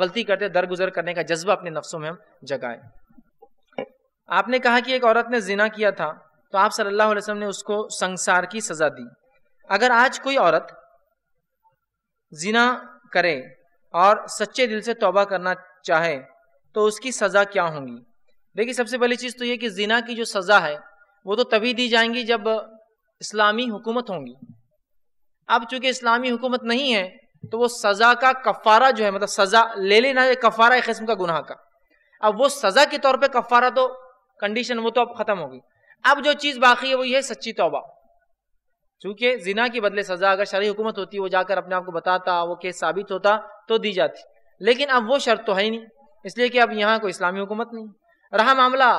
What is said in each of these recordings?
गलती करते दरगुजर करने का जज्बा अपने नफ्सों में हम जगाए आपने कहा कि एक औरत ने जिना किया था तो आप सल्लल्लाहु अलैहि वसल्लम ने उसको संसार की सज़ा दी अगर आज कोई औरत जिना करे और सच्चे दिल से तोबा करना चाहे तो उसकी सज़ा क्या होगी देखिए सबसे पहली चीज़ तो ये कि जिना की जो सज़ा है वो तो तभी दी जाएंगी जब इस्लामी हुकूमत होंगी अब चूंकि इस्लामी हुकूमत नहीं है तो वो सजा का कफारा जो है मतलब सजा ले लेना कफारा एक किस्म का गुनाह का अब वो सजा के तौर पे कफारा तो कंडीशन वो तो अब खत्म होगी अब जो चीज बाकी है वो ये सच्ची तोबा चूंकि जिना के बदले सजा अगर शरी हुकूमत होती वो जाकर अपने आप को बताता वो केस साबित होता तो दी जाती लेकिन अब वो शर्त तो है ही नहीं इसलिए कि अब यहाँ कोई इस्लामी हुकूमत नहीं रहा मामला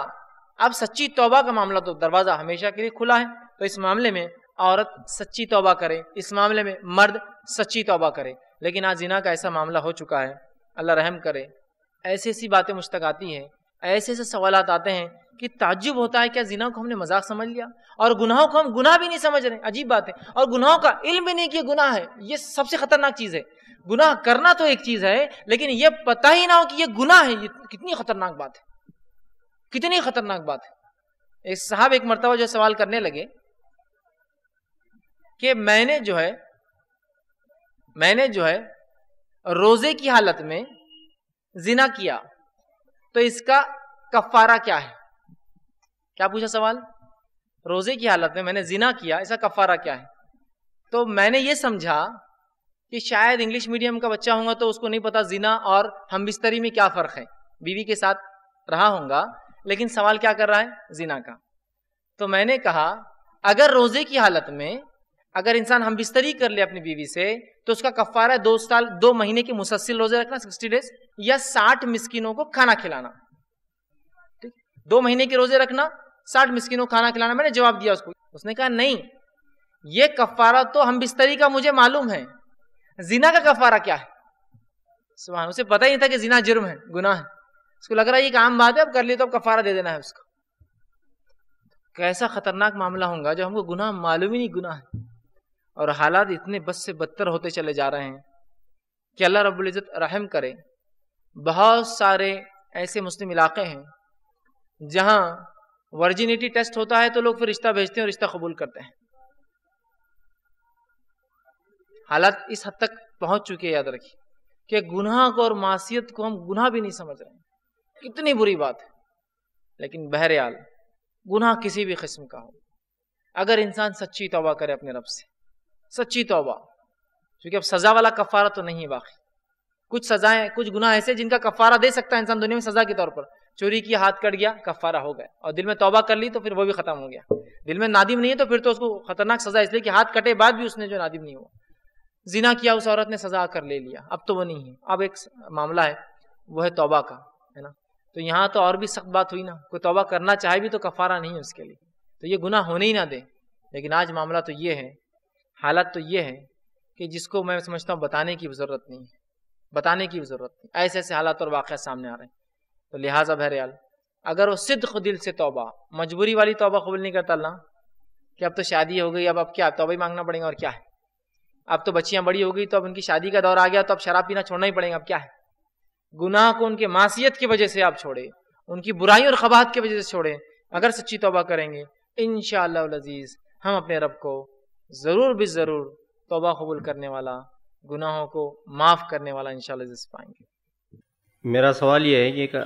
अब सच्ची तोबा का मामला तो दरवाज़ा हमेशा के लिए खुला है तो इस मामले में औरत सच्ची तौबा करे इस मामले में मर्द सच्ची तौबा करे लेकिन आज जिना का ऐसा मामला हो चुका है अल्लाह रहम करे ऐसी ऐसी बातें मुझ तक आती हैं ऐसे ऐसे सवाल आते हैं कि ताज्जुब होता है क्या जिना को हमने मजाक समझ लिया और गुनाहों को हम गुनाह भी नहीं समझ रहे अजीब बात है और गुनाहों का इल्म भी नहीं कि गुनाह है ये सबसे खतरनाक चीज़ है गुनाह करना तो एक चीज़ है लेकिन ये पता ही ना हो कि ये गुनाह है ये कितनी खतरनाक बात है कितनी खतरनाक बात है एक साहब एक मरतबा जो सवाल करने लगे कि मैंने जो है मैंने जो है रोजे की हालत में जिना किया तो इसका कफारा क्या है क्या पूछा सवाल रोजे की हालत में मैंने जिना किया इसका कफारा क्या है तो मैंने ये समझा कि शायद इंग्लिश मीडियम का बच्चा होगा तो उसको नहीं पता जिना और हम बिस्तरी में क्या फ़र्क है बीवी के साथ रहा होगा लेकिन सवाल क्या कर रहा है जिना का तो मैंने कहा अगर रोजे की हालत में अगर इंसान हम बिस्तरी कर ले अपनी बीवी से तो उसका कफारा दो साल दो महीने के मुसलसिल रोजे रखना सिक्सटी डेज या साठ मिस्किनों को खाना खिलाना ठीक दो महीने के रोजे रखना साठ मिस्किनों को खाना खिलाना मैंने जवाब दिया उसको उसने कहा नहीं ये कफारा तो हम बिस्तरी का मुझे मालूम है जीना का कफारा क्या है सुबह उसे पता ही नहीं था कि जीना जुर्म है गुना है उसको लग रहा है एक आम बात है अब कर लिए तो अब कफारा दे देना है उसको कैसा खतरनाक मामला होगा जो हमको गुना मालूम ही नहीं गुना है और हालात इतने बद से बदतर होते चले जा रहे हैं कि अल्लाह रबुल्ज़त रहम करे बहुत सारे ऐसे मुस्लिम इलाके हैं जहां वर्जिनिटी टेस्ट होता है तो लोग फिर रिश्ता भेजते हैं और रिश्ता कबूल करते हैं हालात इस हद तक पहुंच चुकी है याद रखिए कि गुनाह को और मासीत को हम गुनाह भी नहीं समझ रहे कितनी बुरी बात है लेकिन बहरहाल गुनाह किसी भी किस्म का हो अगर इंसान सच्ची तोबा करे अपने रब से सच्ची तोबा क्योंकि अब सजा वाला कफारा तो नहीं है बाकी कुछ सजाएं कुछ गुनाह ऐसे जिनका कफारा दे सकता है इंसान दुनिया में सजा के तौर पर चोरी की हाथ कट गया कफारा हो गया और दिल में तौबा कर ली तो फिर वो भी खत्म हो गया दिल में नादिम नहीं है तो फिर तो उसको खतरनाक सजा इसलिए कि हाथ कटे बाद भी उसने जो नादिम नहीं हुआ जिना किया उस औरत ने सजा कर ले लिया अब तो वो नहीं है अब एक मामला है वो है तोबा का है ना तो यहाँ तो और भी सख्त बात हुई ना कोई तोबा करना चाहे भी तो कफारा नहीं है उसके लिए तो ये गुना होने ही ना दे लेकिन आज मामला तो ये है हालत तो ये है कि जिसको मैं समझता हूँ बताने की ज़रूरत नहीं है बताने की ज़रूरत नहीं ऐसे ऐसे हालात और वाक़ सामने आ रहे हैं तो लिहाजा बहरियाल अगर वो सिद्ध दिल से तोबा मजबूरी वाली तोबा कबूल नहीं करता ना कि अब तो शादी हो गई अब अब क्या तोबा ही मांगना पड़ेगा और क्या है अब तो बच्चियाँ बड़ी हो गई तो अब उनकी शादी का दौर आ गया तो अब शराब पीना छोड़ना ही पड़ेगा अब क्या है गुनाह को उनके मासीत की वजह से आप छोड़े उनकी बुराई और खबात की वजह से छोड़े अगर सच्ची तोबा करेंगे इन शजीज़ हम अपने रब को ज़रूर भी ज़रूर तोबा कबूल करने वाला गुनाहों को माफ़ करने वाला इंशाल्लाह जिस पाएंगे मेरा सवाल यह है कि